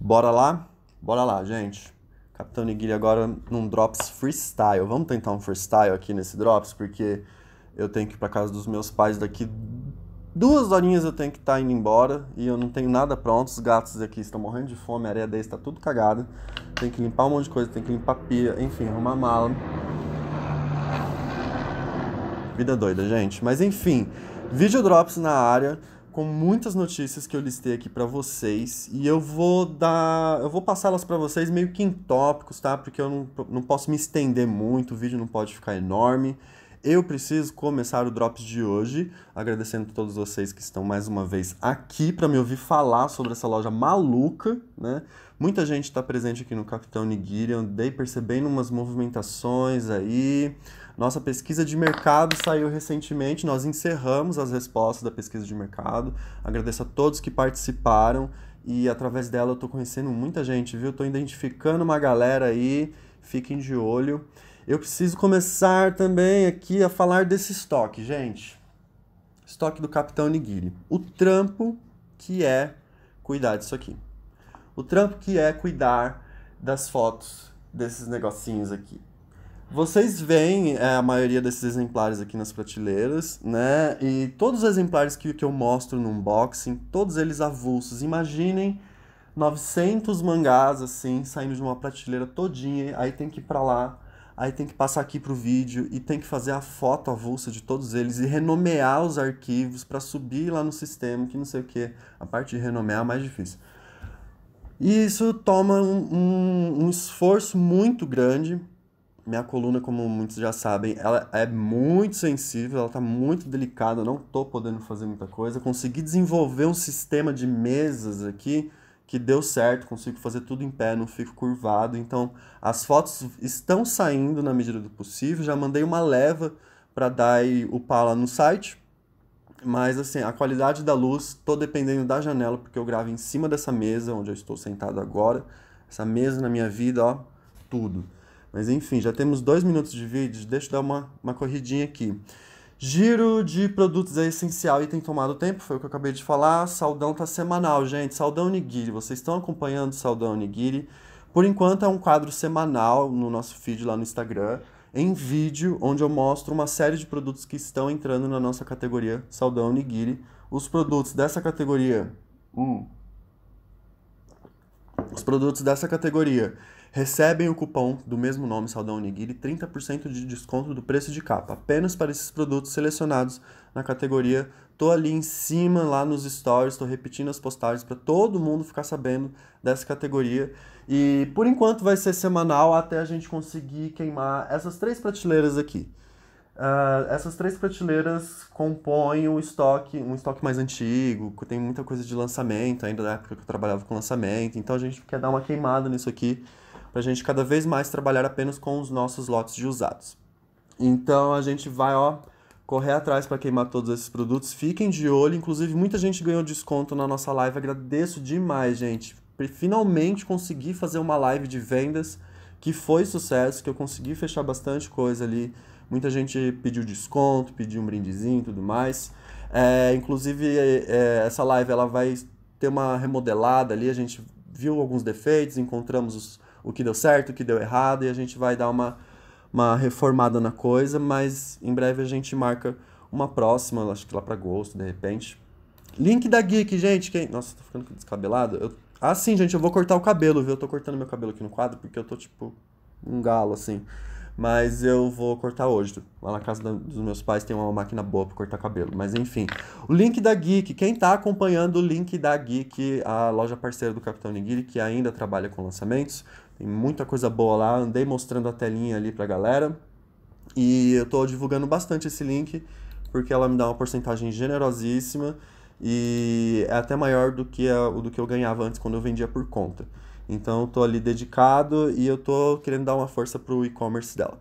Bora lá? Bora lá, gente. Capitão Nigiri agora num drops freestyle. Vamos tentar um freestyle aqui nesse drops, porque eu tenho que ir para casa dos meus pais daqui duas horinhas eu tenho que estar tá indo embora e eu não tenho nada pronto. Os gatos aqui estão morrendo de fome, a areia deles está tudo cagada. Tem que limpar um monte de coisa, tem que limpar pia, enfim, arrumar mala. Vida doida, gente. Mas enfim, vídeo drops na área com muitas notícias que eu listei aqui para vocês e eu vou dar, eu vou passá-las para vocês meio que em tópicos, tá? Porque eu não, não posso me estender muito, o vídeo não pode ficar enorme. Eu preciso começar o Drops de hoje, agradecendo a todos vocês que estão mais uma vez aqui para me ouvir falar sobre essa loja maluca, né? Muita gente está presente aqui no Capitão Nigiri, andei percebendo umas movimentações aí. Nossa pesquisa de mercado saiu recentemente, nós encerramos as respostas da pesquisa de mercado. Agradeço a todos que participaram e através dela eu estou conhecendo muita gente, viu? Estou identificando uma galera aí, fiquem de olho. Eu preciso começar também aqui a falar desse estoque, gente. Estoque do Capitão Nigiri. O trampo que é cuidar disso aqui. O trampo que é cuidar das fotos desses negocinhos aqui. Vocês veem é, a maioria desses exemplares aqui nas prateleiras, né? E todos os exemplares que, que eu mostro no unboxing, todos eles avulsos. Imaginem 900 mangás, assim, saindo de uma prateleira todinha, aí tem que ir pra lá aí tem que passar aqui para o vídeo e tem que fazer a foto avulsa de todos eles e renomear os arquivos para subir lá no sistema, que não sei o que. A parte de renomear é mais difícil. E isso toma um, um, um esforço muito grande. Minha coluna, como muitos já sabem, ela é muito sensível, ela está muito delicada, não estou podendo fazer muita coisa. Consegui desenvolver um sistema de mesas aqui que deu certo, consigo fazer tudo em pé, não fico curvado. Então, as fotos estão saindo na medida do possível. Já mandei uma leva para dar o pala no site. Mas assim, a qualidade da luz, tô dependendo da janela, porque eu gravo em cima dessa mesa onde eu estou sentado agora. Essa mesa na minha vida, ó, tudo. Mas enfim, já temos dois minutos de vídeo, deixa eu dar uma, uma corridinha aqui. Giro de produtos é essencial e tem tomado tempo, foi o que eu acabei de falar. Saudão tá semanal, gente. Saudão Nigiri, vocês estão acompanhando Saudão Nigiri? Por enquanto é um quadro semanal no nosso feed lá no Instagram, em vídeo, onde eu mostro uma série de produtos que estão entrando na nossa categoria Saudão Nigiri. Os produtos dessa categoria. Hum. Os produtos dessa categoria recebem o cupom do mesmo nome Saldão Onigiri 30% de desconto do preço de capa, apenas para esses produtos selecionados na categoria. Tô ali em cima lá nos stories, tô repetindo as postagens para todo mundo ficar sabendo dessa categoria. E por enquanto vai ser semanal até a gente conseguir queimar essas três prateleiras aqui. Uh, essas três prateleiras compõem um estoque, um estoque mais antigo, que tem muita coisa de lançamento, ainda da época que eu trabalhava com lançamento, então a gente quer dar uma queimada nisso aqui para a gente cada vez mais trabalhar apenas com os nossos lotes de usados. Então a gente vai, ó, correr atrás para queimar todos esses produtos. Fiquem de olho, inclusive muita gente ganhou desconto na nossa live. Agradeço demais, gente. Finalmente consegui fazer uma live de vendas que foi sucesso, que eu consegui fechar bastante coisa ali. Muita gente pediu desconto, pediu um brindezinho e tudo mais. É, inclusive, é, é essa live ela vai ter uma remodelada ali. A gente viu alguns defeitos, encontramos os, o que deu certo, o que deu errado, e a gente vai dar uma, uma reformada na coisa, mas em breve a gente marca uma próxima, acho que lá para agosto, de repente. Link da Geek, gente. Quem... Nossa, tô ficando descabelado. Eu... Ah, sim, gente, eu vou cortar o cabelo, viu? Eu tô cortando meu cabelo aqui no quadro porque eu tô, tipo, um galo, assim. Mas eu vou cortar hoje. Lá na casa dos meus pais tem uma máquina boa para cortar cabelo. Mas enfim. O link da Geek. Quem tá acompanhando o link da Geek, a loja parceira do Capitão Nigiri, que ainda trabalha com lançamentos, tem muita coisa boa lá, andei mostrando a telinha ali pra galera. E eu tô divulgando bastante esse link, porque ela me dá uma porcentagem generosíssima e é até maior do que, a, do que eu ganhava antes quando eu vendia por conta. Então eu tô ali dedicado e eu tô querendo dar uma força pro e-commerce dela.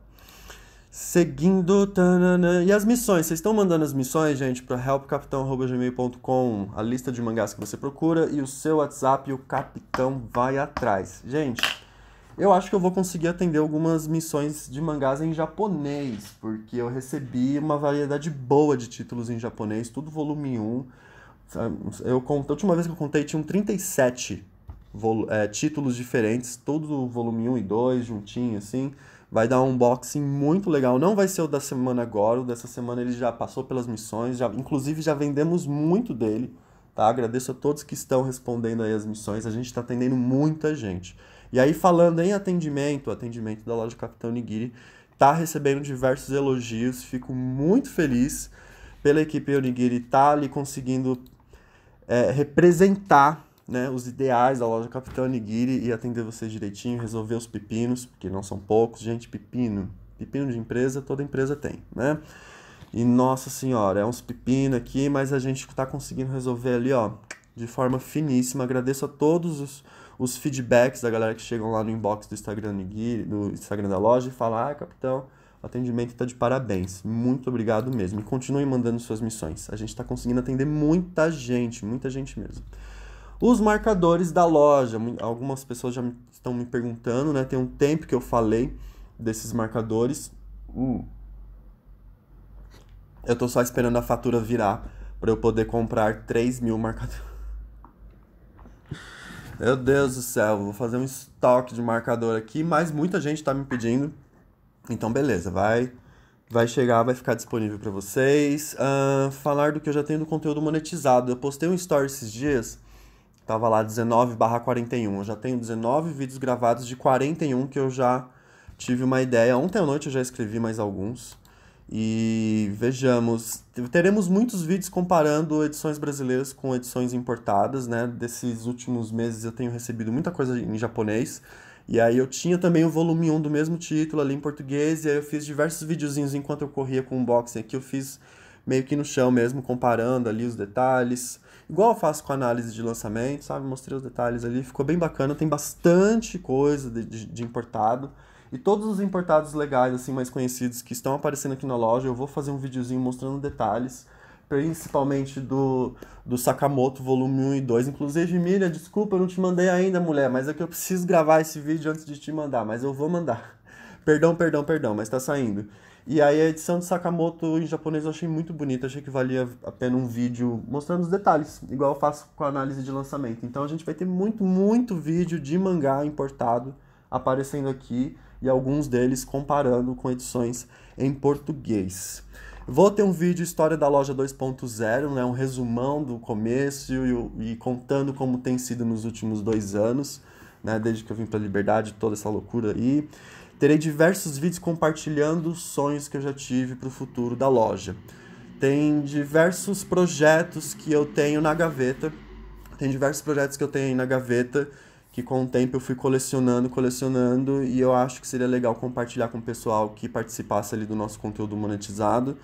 Seguindo, tanana. e as missões? Vocês estão mandando as missões, gente, para helpcapitão.gmail.com, a lista de mangás que você procura e o seu WhatsApp e o capitão vai atrás. Gente, eu acho que eu vou conseguir atender algumas missões de mangás em japonês, porque eu recebi uma variedade boa de títulos em japonês, tudo volume 1. Eu, a última vez que eu contei tinham 37 é, títulos diferentes, todo volume 1 e 2, juntinho, assim. Vai dar um unboxing muito legal. Não vai ser o da semana agora, o dessa semana ele já passou pelas missões, já, inclusive já vendemos muito dele, tá? Agradeço a todos que estão respondendo aí as missões, a gente está atendendo muita gente. E aí, falando em atendimento, o atendimento da loja Capitão Nigiri está recebendo diversos elogios, fico muito feliz pela equipe Onigiri estar tá ali conseguindo é, representar né, os ideais da loja Capitão Onigiri e atender vocês direitinho, resolver os pepinos, porque não são poucos, gente, pepino. Pepino de empresa, toda empresa tem, né? E nossa senhora, é uns pepino aqui, mas a gente está conseguindo resolver ali, ó, de forma finíssima. Agradeço a todos os, os feedbacks da galera que chegam lá no inbox do Instagram do, Gui, do Instagram da loja e fala: "Ah, capitão, o atendimento está de parabéns. Muito obrigado mesmo. E continuem mandando suas missões. A gente está conseguindo atender muita gente, muita gente mesmo. Os marcadores da loja. Algumas pessoas já estão me perguntando, né? Tem um tempo que eu falei desses marcadores. Uh. Eu estou só esperando a fatura virar para eu poder comprar 3 mil marcadores. Meu Deus do céu, vou fazer um estoque de marcador aqui, mas muita gente tá me pedindo. Então, beleza, vai vai chegar, vai ficar disponível para vocês. Uh, falar do que eu já tenho do conteúdo monetizado. Eu postei um story esses dias, tava lá 19/41. Eu já tenho 19 vídeos gravados de 41 que eu já tive uma ideia. Ontem à noite eu já escrevi mais alguns. E vejamos, teremos muitos vídeos comparando edições brasileiras com edições importadas, né? Desses últimos meses eu tenho recebido muita coisa em japonês. E aí eu tinha também o volume 1 do mesmo título ali em português, e aí eu fiz diversos videozinhos enquanto eu corria com o unboxing aqui, eu fiz meio que no chão mesmo, comparando ali os detalhes. Igual eu faço com análise de lançamento, sabe? Mostrei os detalhes ali, ficou bem bacana. Tem bastante coisa de, de, de importado. E todos os importados legais, assim, mais conhecidos que estão aparecendo aqui na loja, eu vou fazer um videozinho mostrando detalhes, principalmente do, do Sakamoto volume 1 e 2. Inclusive, Miriam, desculpa, eu não te mandei ainda, mulher, mas é que eu preciso gravar esse vídeo antes de te mandar, mas eu vou mandar. Perdão, perdão, perdão, mas tá saindo. E aí a edição de Sakamoto em japonês eu achei muito bonita, achei que valia a pena um vídeo mostrando os detalhes, igual eu faço com a análise de lançamento. Então a gente vai ter muito, muito vídeo de mangá importado aparecendo aqui e alguns deles comparando com edições em português. Vou ter um vídeo História da Loja 2.0, né, um resumão do começo e, e contando como tem sido nos últimos dois anos. Né, desde que eu vim para a Liberdade, toda essa loucura aí. Terei diversos vídeos compartilhando os sonhos que eu já tive para o futuro da loja. Tem diversos projetos que eu tenho na gaveta. Tem diversos projetos que eu tenho na gaveta que com o tempo eu fui colecionando, colecionando e eu acho que seria legal compartilhar com o pessoal que participasse ali do nosso conteúdo monetizado,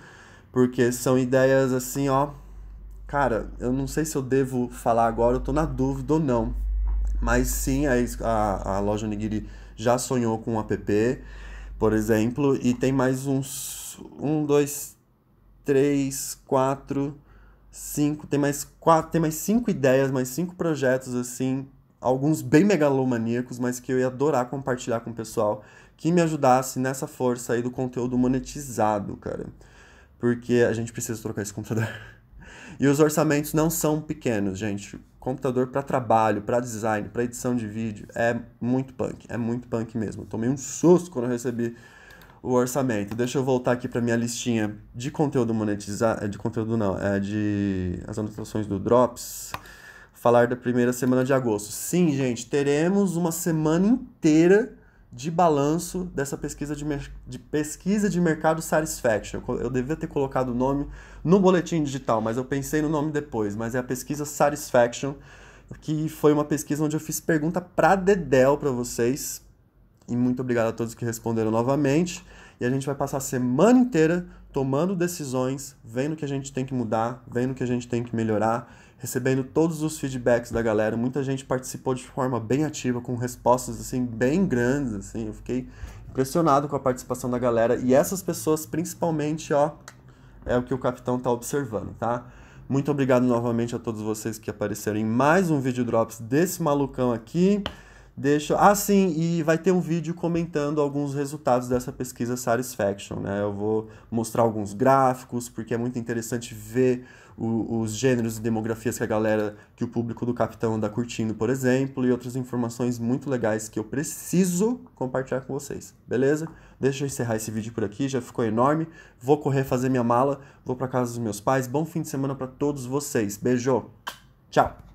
porque são ideias assim, ó. Cara, eu não sei se eu devo falar agora, eu tô na dúvida ou não. Mas sim, a, a, a loja Onigiri já sonhou com um app, por exemplo, e tem mais uns um, dois, três, quatro, cinco, tem mais quatro, tem mais cinco ideias, mais cinco projetos assim, alguns bem megalomaníacos, mas que eu ia adorar compartilhar com o pessoal que me ajudasse nessa força aí do conteúdo monetizado, cara. Porque a gente precisa trocar esse computador. E os orçamentos não são pequenos, gente computador para trabalho, para design, para edição de vídeo, é muito punk, é muito punk mesmo. Eu tomei um susto quando eu recebi o orçamento. Deixa eu voltar aqui para minha listinha de conteúdo monetizado, eh, de conteúdo não, é de as anotações do Drops. Falar da primeira semana de agosto. Sim, gente, teremos uma semana inteira de balanço dessa pesquisa de, de, pesquisa de mercado Satisfaction. Eu devia ter colocado o nome no boletim digital, mas eu pensei no nome depois. Mas é a pesquisa Satisfaction, que foi uma pesquisa onde eu fiz pergunta para Dedel para vocês. E muito obrigado a todos que responderam novamente. E a gente vai passar a semana inteira tomando decisões, vendo o que a gente tem que mudar, vendo o que a gente tem que melhorar recebendo todos os feedbacks da galera. Muita gente participou de forma bem ativa, com respostas assim bem grandes, assim. Eu fiquei impressionado com a participação da galera e essas pessoas principalmente, ó, é o que o capitão tá observando, tá? Muito obrigado novamente a todos vocês que apareceram em mais um vídeo drops desse malucão aqui. Deixa. Ah, sim, e vai ter um vídeo comentando alguns resultados dessa pesquisa Satisfaction, né? Eu vou mostrar alguns gráficos, porque é muito interessante ver o, os gêneros e demografias que a galera, que o público do Capitão anda curtindo, por exemplo, e outras informações muito legais que eu preciso compartilhar com vocês, beleza? Deixa eu encerrar esse vídeo por aqui, já ficou enorme. Vou correr fazer minha mala, vou para casa dos meus pais. Bom fim de semana para todos vocês. Beijo. Tchau.